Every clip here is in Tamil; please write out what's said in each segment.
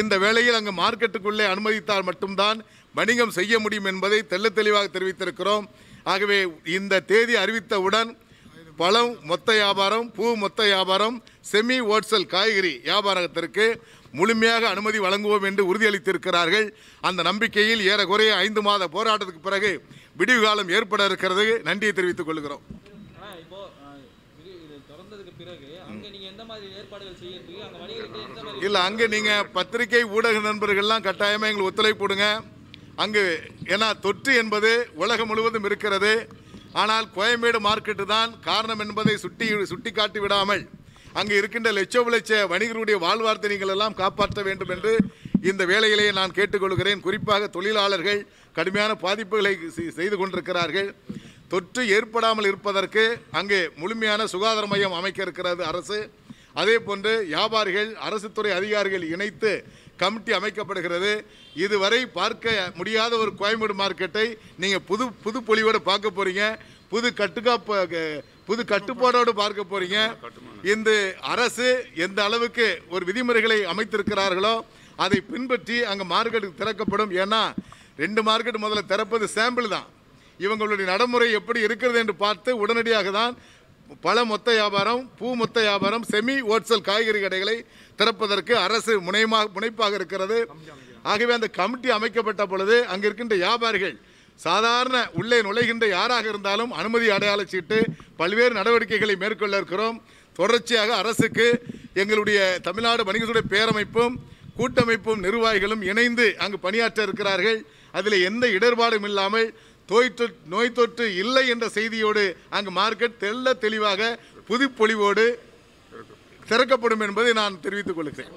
இந்த வேளையில் அங்கு மார்க்கெட்டுக்குள்ளே அனுமதித்தால் மட்டும்தான் வணிகம் செய்ய முடியும் என்பதை தெல்ல தெளிவாக தெரிவித்திருக்கிறோம் ஆகவே இந்த தேதி அறிவித்தவுடன் பழம் மொத்த வியாபாரம் பூ மொத்த வியாபாரம் செமி ஓட்சல் காய்கறி வியாபாரத்திற்கு முழுமையாக அனுமதி வழங்குவோம் என்று உறுதியளித்திருக்கிறார்கள் அந்த நம்பிக்கையில் ஏறக்குறைய ஐந்து மாத போராட்டத்துக்கு பிறகு விடிவு காலம் ஏற்பட இருக்கிறது நன்றியை தெரிவித்துக் கொள்கிறோம் இல்லை அங்கே நீங்கள் பத்திரிகை ஊடக நண்பர்கள்லாம் கட்டாயமாக எங்களுக்கு ஒத்துழைப்பு கொடுங்க அங்கு ஏன்னா தொற்று என்பது உலகம் முழுவதும் இருக்கிறது ஆனால் கோயம்பேடு மார்க்கெட்டு தான் காரணம் என்பதை சுட்டி சுட்டி காட்டி விடாமல் அங்கு இருக்கின்ற லட்ச விளைச்ச வணிகருடைய வாழ்வார்த்தை நீங்கள் எல்லாம் காப்பாற்ற வேண்டும் என்று இந்த வேலையிலேயே நான் கேட்டுக்கொள்கிறேன் குறிப்பாக தொழிலாளர்கள் கடுமையான பாதிப்புகளை செய்து கொண்டிருக்கிறார்கள் தொற்று ஏற்படாமல் இருப்பதற்கு அங்கே முழுமையான சுகாதார மையம் அமைக்க இருக்கிறது அரசு அதே போன்று வியாபாரிகள் அரசு துறை அதிகாரிகள் இணைத்து கமிட்டி அமைக்கப்படுகிறது இதுவரை பார்க்க முடியாத ஒரு கோயம்பேடு மார்க்கெட்டை நீங்கள் புது புது பொலிவோடு பார்க்க போகிறீங்க புது கட்டுக்கா புது கட்டுப்பாடோடு பார்க்க போகிறீங்க இந்த அரசு எந்த அளவுக்கு ஒரு விதிமுறைகளை அமைத்திருக்கிறார்களோ அதை பின்பற்றி அங்கே மார்க்கெட்டுக்கு திறக்கப்படும் ஏன்னா ரெண்டு மார்க்கெட் முதல்ல திறப்பது சாம்பிள் தான் இவங்களுடைய நடைமுறை எப்படி இருக்கிறது என்று பார்த்து உடனடியாக தான் பல மொத்த வியாபாரம் பூ மொத்த வியாபாரம் செமி ஓட்சல் காய்கறி கடைகளை திறப்பதற்கு அரசு முனைமா முனைப்பாக இருக்கிறது ஆகவே அந்த கமிட்டி அமைக்கப்பட்ட பொழுது அங்கே இருக்கின்ற வியாபாரிகள் சாதாரண உள்ளே நுழைகின்ற யாராக இருந்தாலும் அனுமதி அடையாள சீட்டு பல்வேறு நடவடிக்கைகளை மேற்கொள்ள இருக்கிறோம் தொடர்ச்சியாக அரசுக்கு எங்களுடைய தமிழ்நாடு வணிகத்துடைய பேரமைப்பும் கூட்டமைப்பும் நிர்வாகிகளும் இணைந்து அங்கு பணியாற்ற இருக்கிறார்கள் அதில் எந்த இடர்பாடும் இல்லாமல் நோய் தொற்று இல்லை என்ற செய்தியோடு அங்கு மார்க்கெட் தெல்ல தெளிவாக புதுப்பொழிவோடு திறக்கப்படும் என்பதை நான் தெரிவித்துக் கொள்கிறேன்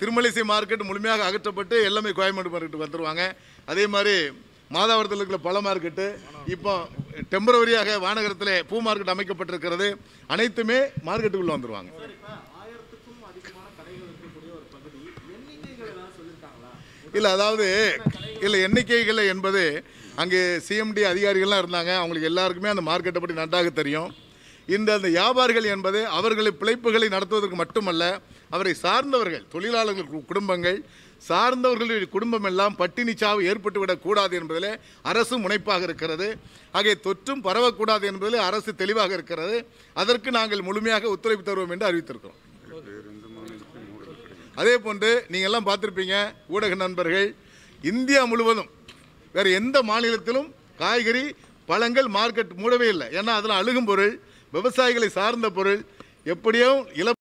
திருமலிசை மார்க்கெட் முழுமையாக அகற்றப்பட்டு எல்லாமே கோயம்பேடு மார்க்கெட் வந்துடுவாங்க அதே மாதிரி மாதாவரத்தில் இருக்கிற பல மார்க்கெட்டு இப்போ டெம்பரவரியாக வானகரத்தில் பூ மார்க்கெட் அமைக்கப்பட்டிருக்கிறது அனைத்துமே மார்க்கெட்டுக்குள்ளே வந்துடுவாங்க இல்லை அதாவது இல்லை எண்ணிக்கைகள் என்பது அங்கே சிஎம்டி அதிகாரிகள்லாம் இருந்தாங்க அவங்களுக்கு எல்லாருக்குமே அந்த மார்க்கெட்டை பற்றி நன்றாக தெரியும் இந்த அந்த வியாபாரிகள் என்பது அவர்களை பிழைப்புகளை நடத்துவதற்கு மட்டுமல்ல அவரை சார்ந்தவர்கள் தொழிலாளர்கள் குடும்பங்கள் சார்ந்தவர்களுடைய குடும்பம் எல்லாம் பட்டினி சாவு ஏற்பட்டுவிடக்கூடாது என்பதில் அரசு முனைப்பாக இருக்கிறது ஆகிய தொற்றும் பரவக்கூடாது என்பதில் அரசு தெளிவாக இருக்கிறது அதற்கு நாங்கள் முழுமையாக ஒத்துழைப்பு தருவோம் என்று அறிவித்திருக்கிறோம் அதே போன்று நீங்கள் எல்லாம் பார்த்துருப்பீங்க ஊடக நண்பர்கள் இந்தியா முழுவதும் வேறு எந்த மாநிலத்திலும் காய்கறி பழங்கள் மார்க்கெட் மூடவே இல்லை ஏன்னா அதில் அழுகும் பொருள் விவசாயிகளை சார்ந்த பொருள் எப்படியும் இழப்பு